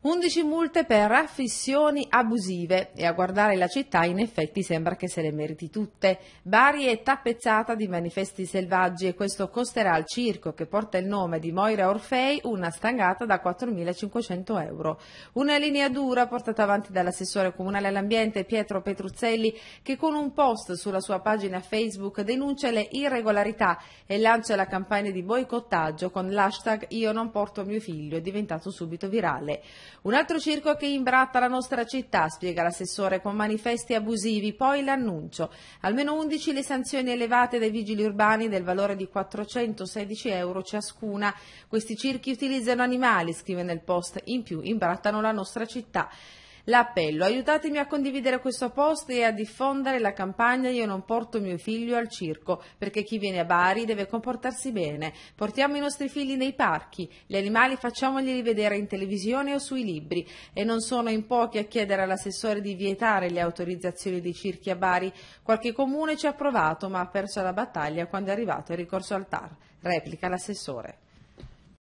11 multe per affissioni abusive e a guardare la città in effetti sembra che se le meriti tutte. Bari è tappezzata di manifesti selvaggi e questo costerà al circo che porta il nome di Moira Orfei una stangata da 4.500 euro. Una linea dura portata avanti dall'assessore comunale all'ambiente Pietro Petruzzelli che con un post sulla sua pagina Facebook denuncia le irregolarità e lancia la campagna di boicottaggio con l'hashtag Io non porto mio figlio, è diventato subito virale. Un altro circo che imbratta la nostra città, spiega l'assessore, con manifesti abusivi, poi l'annuncio. Almeno 11 le sanzioni elevate dai vigili urbani del valore di 416 euro ciascuna. Questi circhi utilizzano animali, scrive nel post, in più imbrattano la nostra città. L'appello, aiutatemi a condividere questo post e a diffondere la campagna Io non porto mio figlio al circo, perché chi viene a Bari deve comportarsi bene. Portiamo i nostri figli nei parchi, gli animali facciamogli vedere in televisione o sui libri. E non sono in pochi a chiedere all'assessore di vietare le autorizzazioni dei circhi a Bari. Qualche comune ci ha provato, ma ha perso la battaglia quando è arrivato il ricorso al TAR. Replica l'assessore.